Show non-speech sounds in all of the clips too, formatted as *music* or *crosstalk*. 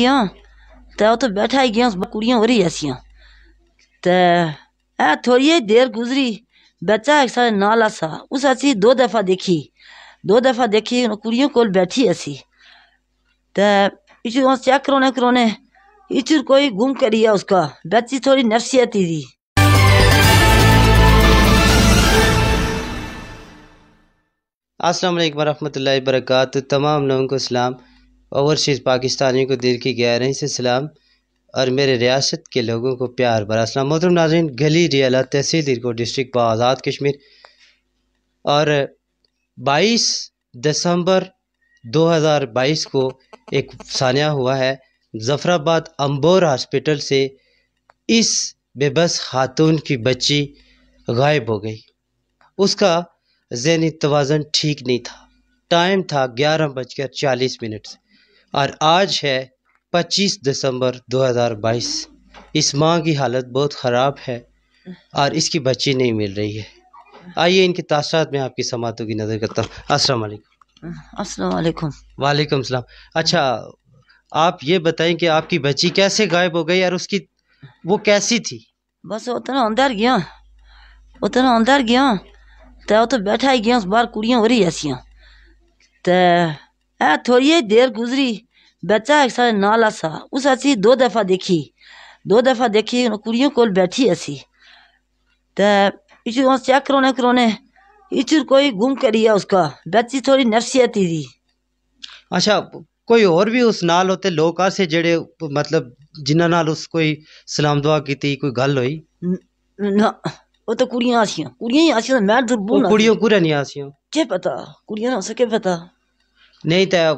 गया ਗਿਆ उत बैठा ही गया ਗਿਆ और ही ऐसा ਐਸੀਆਂ ऐ थोड़ी ही देर गुजरी बच्चा एक साथ नाल सा उस असी दो दफ़ा देखी दो दफ़ा देखी कुड़ियों को बैठी असी तो इचुर उस चेक करोने करोने इचुर कोई गुम करी है उसका बच्ची थोड़ी नफसियती थी अस्सलाम वालेकुम वरहमतुल्लाहि वबरकातु तमाम लोगों को सलाम ओवरसीज़ पाकिस्तानियों को दिल की गहराई से सलाम और मेरे रियासत के लोगों को प्यार भरा सलाम मोहतरम नाजरन गली रियाला तहसील को डिस्ट्रिक्ट आज़ाद कश्मीर और 22 दिसंबर 2022 को एक सानिया हुआ है जफराबाद अम्बोर हॉस्पिटल से इस बेबस खातून की बच्ची गायब हो गई उसका जहनी तोज़न ठीक नहीं था टाइम था ग्यारह बजकर चालीस मिनट से और आज है 25 दिसंबर 2022 इस माँ की हालत बहुत ख़राब है और इसकी बच्ची नहीं मिल रही है आइए इनके तासरात में आपकी समातों की नज़र करता हूँ अस्सलाम वालेकुम अस्सलाम वालेकुम वालेकुम सलाम अच्छा आप ये बताएं कि आपकी बच्ची कैसे गायब हो गई और उसकी वो कैसी थी बस उतना तो अंदर गया उतना तो अंदर गया तो, तो बैठा ही गया बार कुड़ियाँ हो रही ऐसी ऐ थोड़ी देर गुजरी बच्चा एक साथ नाल सा उस असी दो दफा देखी दो दफा देखी कुड़ियों को बैठी असी ते इचुर चेक करोने करोने इचुर कोई गुम करी है उसका बच्ची थोड़ी नफसियती थी अच्छा कोई और भी उस नाल होते लोग आसे जेड़े मतलब जिन्ना नाल उस कोई सलाम दुआ की थी कोई गल हुई ना वो ਉਹ ਤਾਂ ਕੁੜੀਆਂ ਆਸੀਆਂ ਕੁੜੀਆਂ ਹੀ ਆਸੀਆਂ ਮੈਂ कुड़ियों कुरे नहीं आसियां क्या पता कुड़ियां ना उसे क्या पता नहीं तो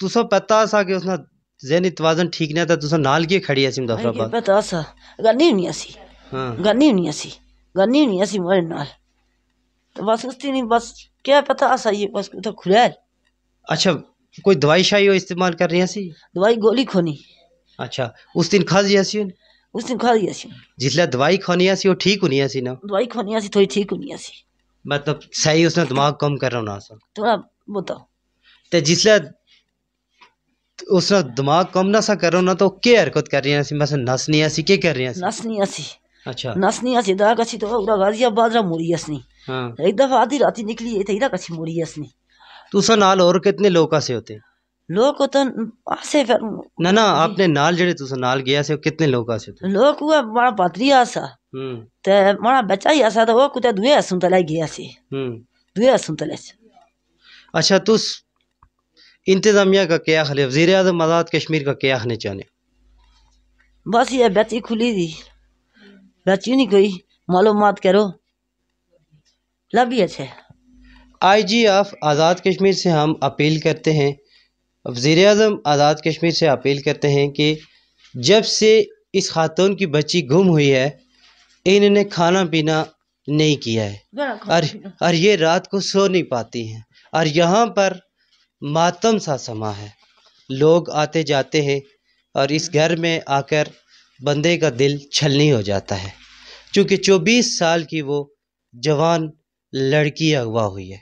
तुस पता सा कि ਉਸਨਾ ਜ਼ਹਿਨੀ तवाजन ठीक नहीं था तुस नाल ਕੀ खड़ी ਅਸੀਂ ਮੁਜ਼ੱਫਰਾਬਾਦ ਪਤਾ ਸਾ ਗੰਨੀ ਨਹੀਂ ਅਸੀਂ ਹਾਂ ਗੰਨੀ ਨਹੀਂ ਅਸੀਂ ਗੰਨੀ ਨਹੀਂ ਅਸੀਂ ਮੋਰੇ ਨਾਲ तो बस उसकी नहीं बस क्या पता ऐसा ये बस तो खुला अच्छा कोई दवाई शाही इस्तेमाल कर रही ऐसी दवाई गोली खोनी अच्छा उस दिन खा दिया सी उस दिन खा दिया सी जिसले दवाई खानी ऐसी वो ठीक होनी ऐसी ना दवाई खानी ऐसी थोड़ी ठीक होनी ऐसी मतलब सही उसने दिमाग कम कर रहा ना सर थोड़ा बताओ ते जिसलै उसदा दिमाग कम ना सा करो ना तो के हरकत कर रही हैं ऐसी मतलब नसनी ऐसी क्या कर रही हैं ऐसी? नसनी हसी अच्छा नहीं हसी दा कसी तो उरा गाजियाबाद रा मुड़ी हसनी हां एक दफा आधी रात ही निकली थे इधर कसी मुड़ी हसनी तू सा नाल और कितने लोग ऐसे होते लोग तो आसे फिर ना ना आपने नाल जेड़े सा नाल गया से कितने लोग ऐसे होते लोग हुआ मारा पादरी आसा हम्म ते मारा बच्चा ही आसा तो वो कुते दुए हसूं तले गया से हम्म दुए हसूं तले अच्छा तू इंतज़ामिया का क्या हल है वजीर अजम आज़ाद कश्मीर का क्या हल चाहे बस ये बेची खुली थी बेची नहीं गई मालूम करो लभी अच्छे आई जी ऑफ आज़ाद कश्मीर से हम अपील करते हैं वजीर अजम आज़ाद कश्मीर से अपील करते हैं कि जब से इस खातून की बच्ची गुम हुई है इन्होंने खाना पीना नहीं किया है और और ये रात को सो नहीं पाती हैं और यहाँ पर मातम सा समा है लोग आते जाते हैं और इस घर में आकर बंदे का दिल छलनी हो जाता है क्योंकि 24 साल की वो जवान लड़की अगवा हुई है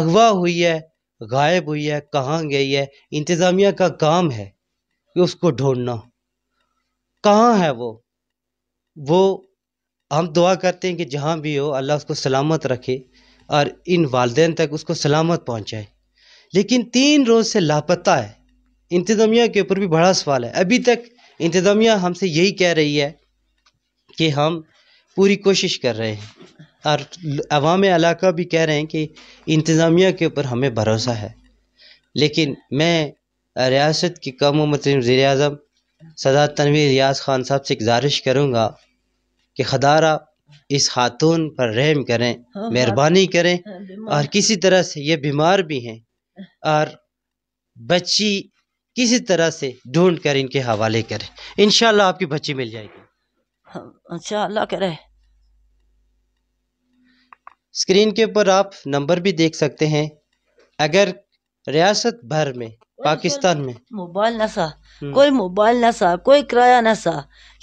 अगवा हुई है गायब हुई है कहाँ गई है इंतज़ामिया का काम है कि उसको ढूंढना कहाँ है वो वो हम दुआ करते हैं कि जहाँ भी हो अल्लाह उसको सलामत रखे और इन वालदेन तक उसको सलामत पहुँचाए लेकिन तीन रोज़ से लापता है इंतज़ामिया के ऊपर भी बड़ा सवाल है अभी तक इंतज़ामिया हमसे यही कह रही है कि हम पूरी कोशिश कर रहे हैं और अवाम इलाका भी कह रहे हैं कि इंतज़ामिया के ऊपर हमें भरोसा है लेकिन मैं रियासत की कम उम्र वजी अजम सदा तनवीर रियाज खान साहब से गुजारिश करूँगा कि खदारा इस खातून पर रहम करें हाँ, मेहरबानी हाँ, करें हाँ, और किसी तरह से ये बीमार भी हैं और बच्ची किसी तरह से ढूंढ कर इनके हवाले करें इन आपकी बच्ची मिल जाएगी अच्छा करे स्क्रीन के ऊपर आप नंबर भी देख सकते हैं अगर रियासत भर में पाकिस्तान में मोबाइल नशा हम्म। कोई मोबाइल नशा कोई किराया नशा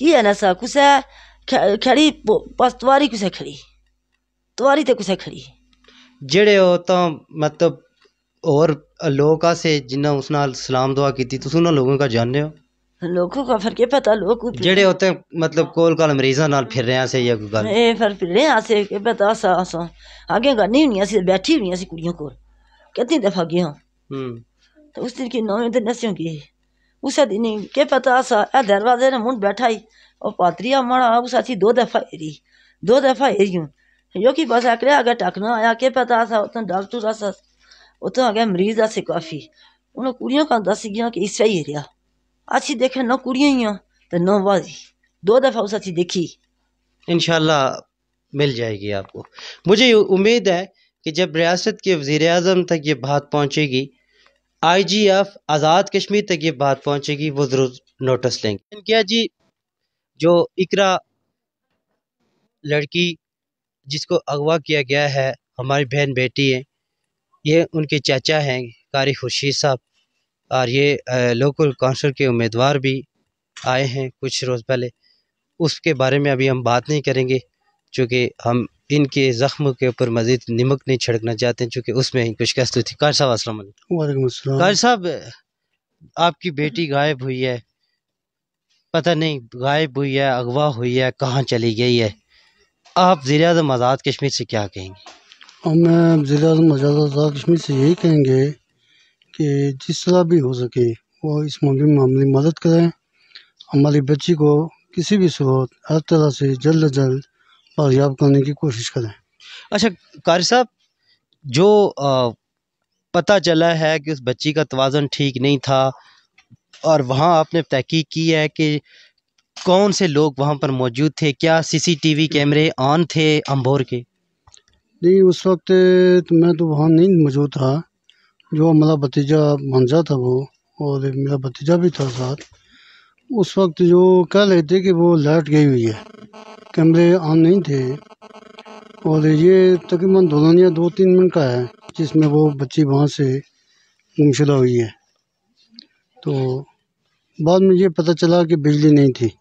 ये नशा कुछ है खड़ी पस्तवारी कुछ खड़ी तुवारी तो कुछ खड़ी जड़े हो तो मतलब और लोग अस जि'यां उस नाल सलाम दुआ की तुम उन्होंने लोगों का जानने हो लोगों का फर्क पता लोग जेड़े होते हैं मतलब कोल काल मरीजा नाल फिर रहे हैं से अस गल ए फिर फिर रहे हैं से के पता सा सा आगे करनी होनी ऐसी बैठी हुई ऐसी कुड़ियों को कितनी दफा गे हम हम्म। तो उस दिन की नौ दिन ऐसे गए उस दिन के पता सा ए दरवाजे ने मुंड बैठा ही और पात्रिया मरा उस अच्छी दो दफा एरी दो दफा एरी हूँ यो की बस आकर आगे टकना आया के पता सा उतना डॉक्टर सा उतना गया मरीज ਮਰੀਜ਼ ਦਾ ਸੀ ਕਾਫੀ ਉਹਨਾਂ ਕੁੜੀਆਂ ਕਾ ਦੱਸ ਗਿਆ ਕਿ ਇਸਾ ਹੀ ਰਿਹਾ ਅਸੀਂ ਦੇਖੇ ਨਾ ਕੁੜੀਆਂ तो नौ बाजी दो दफ़ा उस अच्छी देखी इन मिल जाएगी आपको मुझे उम्मीद है कि जब रियासत के वजीर अजम तक ये बात पहुँचेगी आई जी एफ आज़ाद कश्मीर तक ये बात पहुँचेगी वो ज़रूर नोटिस लेंगे क्या जी जो इकरा लड़की जिसको अगवा किया गया है हमारी बहन बेटी है ये उनके चाचा हैं कारी खुर्शीद साहब और ये लोकल काउंसिल के उम्मीदवार भी आए हैं कुछ रोज़ पहले उसके बारे में अभी हम बात नहीं करेंगे चूँकि हम इनके ज़ख्म के ऊपर मज़ीद नमक नहीं छिड़कना चाहते चूँकि उसमें कुछ कस्तु थी कार साहब असल कार साहब आपकी बेटी गायब हुई है पता नहीं गायब हुई है अगवा हुई है कहाँ चली गई है आप जीरा आज़म आज़ाद कश्मीर से क्या कहेंगे और मैं ज़िला मजाद कश्मीर से यही कहेंगे कि जिस तरह भी हो सके वो इस मामले में हमारी मदद करें हमारी बच्ची को किसी भी सूरत हर तरह से जल्द अज जल्द बाजियाब करने की कोशिश करें अच्छा कारी साहब जो आ, पता चला है कि उस बच्ची का तोज़न ठीक नहीं था और वहाँ आपने तहकीक की है कि कौन से लोग वहाँ पर मौजूद थे क्या सीसीटीवी कैमरे ऑन थे अम्भोर के लेकिन उस वक्त तो मैं तो वहाँ नहीं मौजूद था जो मेरा भतीजा मंजा था वो और मेरा भतीजा भी था साथ उस वक्त जो कह रहे थे कि वो लाइट गई हुई है कैमरे ऑन नहीं थे और ये तकरीबन या दो तीन मिनट का है जिसमें वो बच्ची वहाँ से गुमशुदा हुई है तो बाद में ये पता चला कि बिजली नहीं थी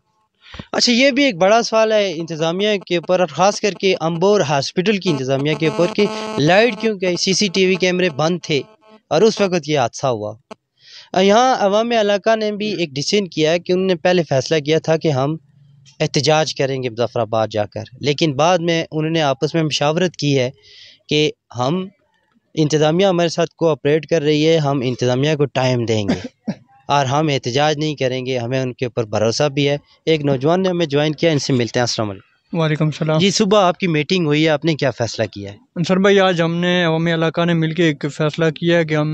अच्छा ये भी एक बड़ा सवाल है इंतज़ामिया के ऊपर और ख़ास करके अम्बोर हॉस्पिटल की इंतज़ामिया के ऊपर कि लाइट क्यों गई सीसीटीवी कैमरे बंद थे और उस वक़्त ये हादसा हुआ यहाँ अवाम इलाका ने भी एक डिसीजन किया है कि उन्होंने पहले फ़ैसला किया था कि हम एहतजाज करेंगे मुजफ़राबाद जाकर लेकिन बाद में उन्होंने आपस में मशावरत की है कि हम इंतज़ामिया हमारे साथ कोऑपरेट कर रही है हम इंतज़ामिया को टाइम देंगे *laughs* और हम एहतजाज नहीं करेंगे हमें उनके ऊपर भरोसा भी है एक नौजवान ने हमें ज्वाइन किया इनसे मिलते हैं असल वालेकुम सलाम जी सुबह आपकी मीटिंग हुई है आपने क्या फ़ैसला किया है सर भाई आज हमने अवमी इलाका ने मिलकर एक फ़ैसला किया है कि हम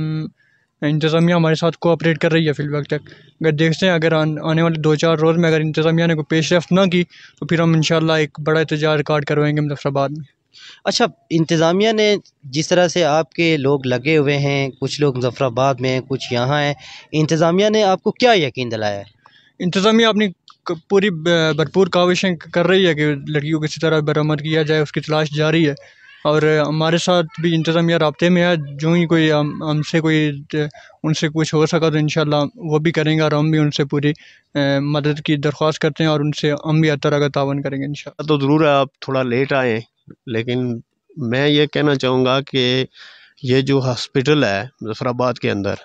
इंतज़ामिया हमारे साथ कोऑपरेट कर रही है फिलहाल तक अगर देखते हैं अगर आने वाले दो चार रोज़ में अगर इंतज़ामिया ने कोई पेशरफ ना की तो फिर हम इन एक बड़ा एहतजाज रिकॉर्ड करवाएंगे मुजफ्फराबाद में अच्छा इंतज़ामिया ने जिस तरह से आपके लोग लगे हुए हैं कुछ लोग मुजफ़राबाद में हैं कुछ यहाँ हैं इंतज़ामिया ने आपको क्या यकीन दिलाया है इंतज़ामिया अपनी पूरी भरपूर काविशें कर रही है कि लड़कियों को किसी तरह बरामद किया जाए उसकी तलाश जारी है और हमारे साथ भी इंतज़ामिया रबते में है जो ही कोई हमसे कोई उनसे कुछ हो सका तो इन वो भी करेंगे और हम भी उनसे पूरी मदद की दरख्वास्त करते हैं और उनसे हम भी हर तरह का तावन करेंगे इन तो ज़रूर है आप थोड़ा लेट आए लेकिन मैं ये कहना चाहूँगा कि ये जो हॉस्पिटल है मुजफ़राबाद के अंदर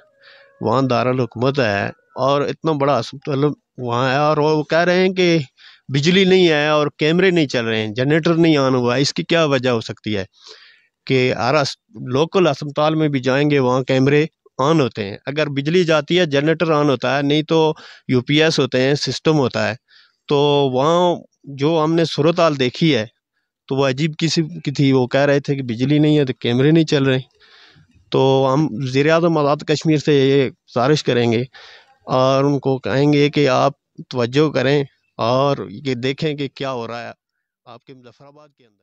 वहाँ दारुल हुकूमत है और इतना बड़ा हॉस्पिटल वहाँ है और वो कह रहे हैं कि बिजली नहीं है और कैमरे नहीं चल रहे हैं जनरेटर नहीं ऑन हुआ है इसकी क्या वजह हो सकती है कि हर लोकल अस्पताल में भी जाएंगे वहाँ कैमरे ऑन होते हैं अगर बिजली जाती है जनरेटर ऑन होता है नहीं तो यूपीएस होते हैं सिस्टम होता है तो वहाँ जो हमने सूरत देखी है तो वो अजीब किसी की थी वो कह रहे थे कि बिजली नहीं है तो कैमरे नहीं चल रहे तो हम जर अज़म आज़ाद कश्मीर से ये गुजारिश करेंगे और उनको कहेंगे कि आप तवज्जो करें और ये देखें कि क्या हो रहा है आपके मुजफ्फराबाद के अंदर